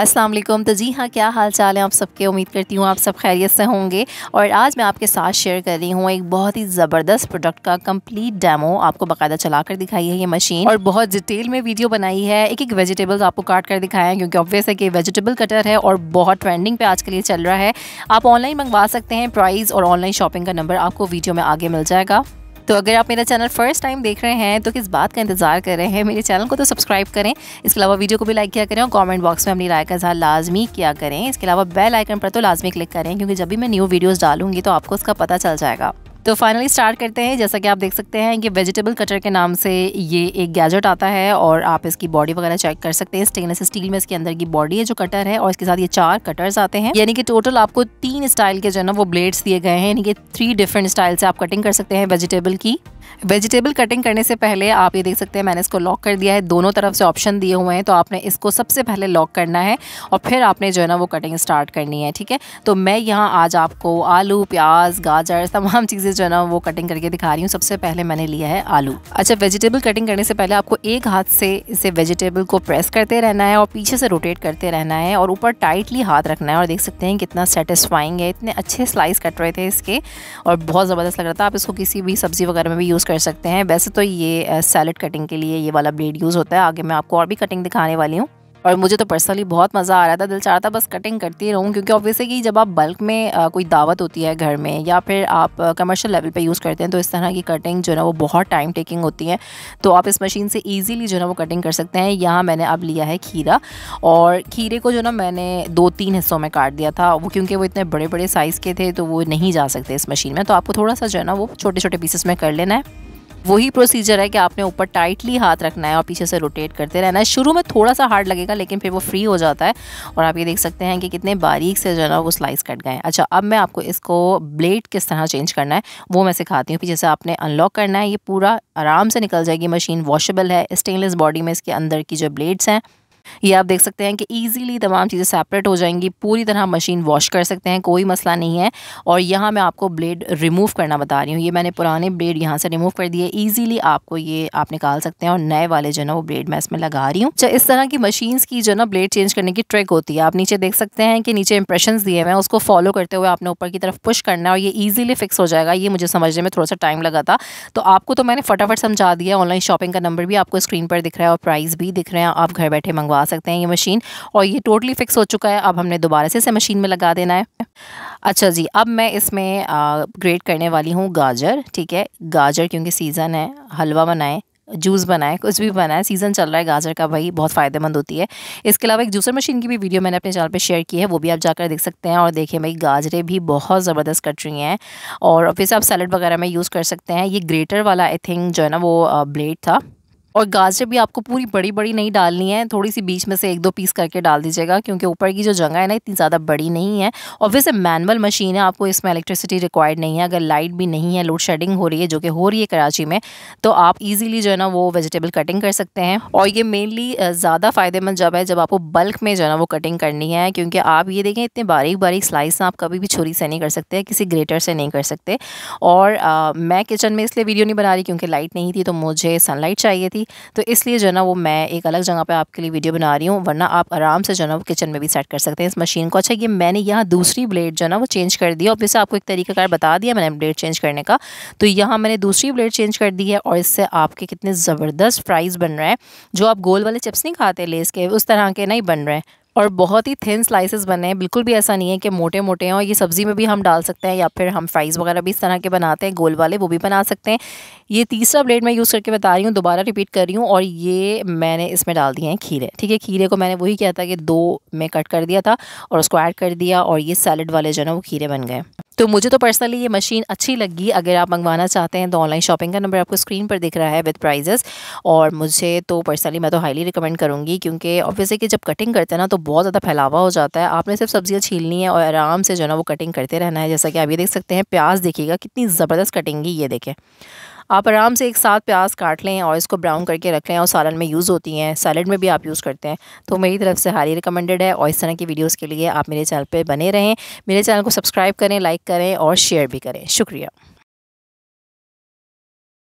असलम तो जी हाँ क्या हाल चाल है आप सबके उम्मीद करती हूँ आप सब खैरियत से होंगे और आज मैं आपके साथ शेयर कर रही हूँ एक बहुत ही ज़बरदस्त प्रोडक्ट का कंप्लीट डेमो आपको बाकायदा चला कर दिखाई है ये मशीन और बहुत डिटेल में वीडियो बनाई है एक एक वेजिटेबल आपको काट कर दिखाया है क्योंकि ऑब्वियस है कि वेजिटेबल कटर है और बहुत ट्रेंडिंग पे आज के लिए चल रहा है आप ऑनलाइन मंगवा सकते हैं प्राइस और ऑनलाइन शॉपिंग का नंबर आपको वीडियो में आगे मिल जाएगा तो अगर आप मेरा चैनल फर्स्ट टाइम देख रहे हैं तो किस बात का इंतज़ार कर रहे हैं मेरे चैनल को तो सब्सक्राइब करें इसके अलावा वीडियो को भी लाइक किया करें और कॉमेंट बॉक्स में अपनी राय का इजहार लाजमी किया करें इसके अलावा बेल आइकन पर तो लाजमी क्लिक करें क्योंकि जब भी मैं न्यू वीडियोज़ डालूंगी तो आपको उसका पता चल जाएगा तो फाइनली स्टार्ट करते हैं जैसा कि आप देख सकते हैं कि वेजिटेबल कटर के नाम से ये एक गैजेट आता है और आप इसकी बॉडी वगैरह चेक कर सकते हैं स्टेनलेस स्टील में इसके अंदर की बॉडी है जो कटर है और इसके साथ ये चार कटर्स आते हैं यानी कि टोटल आपको तीन स्टाइल के जो है ना वो ब्लेड्स दिए गए हैं यानी कि थ्री डिफरेंट स्टाइल से आप कटिंग कर सकते हैं वेजिटेबल की वेजिटेबल कटिंग करने से पहले आप ये देख सकते हैं मैंने इसको लॉक कर दिया है दोनों तरफ से ऑप्शन दिए हुए हैं तो आपने इसको सबसे पहले लॉक करना है और फिर आपने जो है ना वो कटिंग स्टार्ट करनी है ठीक है तो मैं यहाँ आज आपको आलू प्याज गाजर तमाम चीज़ें पीसेस जो है ना वो कटिंग करके दिखा रही हूँ सबसे पहले मैंने लिया है आलू अच्छा वेजिटेबल कटिंग करने से पहले आपको एक हाथ से इसे वेजिटेबल को प्रेस करते रहना है और पीछे से रोटेट करते रहना है और ऊपर टाइटली हाथ रखना है और देख सकते हैं कितना सेटिस्फाइंग है इतने अच्छे स्लाइस कट रहे थे इसके और बहुत ज़बरदस्त लग रहा था आप इसको किसी भी सब्ज़ी वगैरह में भी यूज़ कर सकते हैं वैसे तो ये सैलड कटिंग के लिए ये वाला ब्लेड यूज़ होता है आगे मैं आपको और भी कटिंग दिखाने वाली हूँ और मुझे तो पर्सनली बहुत मज़ा आ रहा था दिल चाह रहा था बस कटिंग करती रहूँ क्योंकि ऑब्वियसली कि जब आप बल्क में कोई दावत होती है घर में या फिर आप कमर्शियल लेवल पे यूज़ करते हैं तो इस तरह की कटिंग जो है वो बहुत टाइम टेकिंग होती है तो आप इस मशीन से ईजिली जो है ना वो कटिंग कर सकते हैं यहाँ मैंने अब लिया है खीरा और खीरे को जो ना मैंने दो तीन हिस्सों में काट दिया था वो क्योंकि वो इतने बड़े बड़े साइज़ के थे तो वो नहीं जा सकते इस मशीन में तो आपको थोड़ा सा जो है ना वो छोटे छोटे पीसेस में कर लेना है वही प्रोसीजर है कि आपने ऊपर टाइटली हाथ रखना है और पीछे से रोटेट करते रहना है शुरू में थोड़ा सा हार्ड लगेगा लेकिन फिर वो फ्री हो जाता है और आप ये देख सकते हैं कि कितने बारीक से जो है ना वो स्लाइस कट गए अच्छा अब मैं आपको इसको ब्लेड किस तरह चेंज करना है वो मैं सिखाती हूँ पीछे से आपने अनलॉक करना है ये पूरा आराम से निकल जाएगी मशीन वॉशेबल है स्टेनलेस बॉडी में इसके अंदर की जो ब्लेड्स हैं ये आप देख सकते हैं कि ईजिली तमाम चीज़ें सेपरेट हो जाएंगी पूरी तरह मशीन वॉश कर सकते हैं कोई मसला नहीं है और यहाँ मैं आपको ब्लेड रिमूव करना बता रही हूँ ये मैंने पुराने ब्लेड यहाँ से रिमूव कर दिए ईजिली आपको ये आप निकाल सकते हैं और नए वाले जो ना वो ब्लेड मैं इसमें लगा रही हूँ अच्छा, इस तरह की मशीन की जो ना ब्लेड चेंज करने की ट्रिक होती है आप नीचे देख सकते हैं कि नीचे इंप्रेशन दिए हुए हैं उसको फॉलो करते हुए आपने ऊपर की तरफ पुश करना है और ये ईजिली फिक्स हो जाएगा ये मुझे समझने में थोड़ा सा टाइम लगा था तो आपको तो मैंने फटाफट समझा दिया ऑनलाइन शॉपिंग का नंबर भी आपको स्क्रीन पर दिख रहा है और प्राइस भी दिख रहे हैं आप घर बैठे मंगवा लगवा सकते हैं ये मशीन और ये टोटली फिक्स हो चुका है अब हमने दोबारा से इसे मशीन में लगा देना है अच्छा जी अब मैं इसमें ग्रेट करने वाली हूँ गाजर ठीक है गाजर क्योंकि सीज़न है हलवा बनाएं जूस बनाएं कुछ भी बनाएं सीज़न चल रहा है गाजर का भाई बहुत फ़ायदेमंद होती है इसके अलावा एक जूसर मशीन की भी वीडियो मैंने अपने चैनल पे शेयर की है वो भी आप जाकर देख सकते हैं और देखें भाई गाजरें भी बहुत ज़बरदस्त कट रही हैं और फिर से आप सैलड वगैरह में यूज़ कर सकते हैं ये ग्रेटर वाला आई थिंक जो है ना वो ब्लेड था और गाजरें भी आपको पूरी बड़ी बड़ी नहीं डालनी है थोड़ी सी बीच में से एक दो पीस करके डाल दीजिएगा क्योंकि ऊपर की जो जगह है ना इतनी ज़्यादा बड़ी नहीं है ऑब्वियसली मैनुअल मशीन है आपको इसमें इलेक्ट्रिसिटी रिक्वायर्ड नहीं है अगर लाइट भी नहीं है लोड शेडिंग हो रही है जो कि हो रही है कराची में तो आप ईजिली जो है ना वो वेजिटेबल कटिंग कर सकते हैं और ये मेनली ज़्यादा फ़ायदेमंद जब है जब आपको बल्क में जो है ना वो कटिंग करनी है क्योंकि आप ये देखें इतने बारीक बारीक स्लाइस आप कभी भी छुरी से नहीं कर सकते किसी ग्रेटर से नहीं कर सकते और मैं किचन में इसलिए वीडियो नहीं बना रही क्योंकि लाइट नहीं थी तो मुझे सनलाइट चाहिए थी थी तो इसलिए जो ना वो मैं एक अलग जगह पर आपके लिए वीडियो बना रही हूँ वरना आप आराम से जो ना वो किचन में भी सेट कर सकते हैं इस मशीन को अच्छा ये मैंने यहाँ दूसरी ब्लेड जो ना वो चेंज कर दी और इससे आपको एक तरीकाकार बता दिया मैंने ब्लेड चेंज करने का तो यहाँ मैंने दूसरी ब्लेड चेंज कर दी है और इससे आपके कितने ज़बरदस्त फ्राइज़ बन रहे हैं जो आप गोल वाले चिप्स नहीं खाते लेस के उस तरह के नहीं बन रहे हैं और बहुत ही थिन स्लाइसेस बने हैं बिल्कुल भी ऐसा नहीं है कि मोटे मोटे हैं और ये सब्ज़ी में भी हम डाल सकते हैं या फिर हम फ्राइज़ वगैरह भी इस तरह के बनाते हैं गोल वाले वो भी बना सकते हैं ये तीसरा ब्लेड मैं यूज़ करके बता रही हूँ दोबारा रिपीट कर रही हूँ और ये मैंने इसमें डाल दिए हैं खीरे ठीक है खीरे को मैंने वही किया था कि दो में कट कर दिया था और उसको ऐड कर दिया और ये सैलड वाले जो है ना वो खीरे बन गए तो मुझे तो पर्सनली ये मशीन अच्छी लगी अगर आप मंगवाना चाहते हैं तो ऑनलाइन शॉपिंग का नंबर आपको स्क्रीन पर दिख रहा है विद प्राइजेस और मुझे तो पर्सनली मैं तो हाईली रिकमेंड करूँगी क्योंकि ऑब्वियसली कि जब कटिंग करते हैं ना तो बहुत ज़्यादा फैलावा हो जाता है आपने सिर्फ सब्जियाँ छीलनी है और आराम से जो है ना वो कटिंग करते रहना है जैसा कि आप ये देख सकते हैं प्याज देखिएगा कितनी ज़बरदस्त कटिंग ये देखें आप आराम से एक साथ प्याज काट लें और इसको ब्राउन करके रख लें और सालन में यूज़ होती हैं सैलड में भी आप यूज़ करते हैं तो मेरी तरफ से हारी रिकमेंडेड है और इस तरह की वीडियोज़ के लिए आप मेरे चैनल पर बने रहें मेरे चैनल को सब्सक्राइब करें लाइक करें और शेयर भी करें शुक्रिया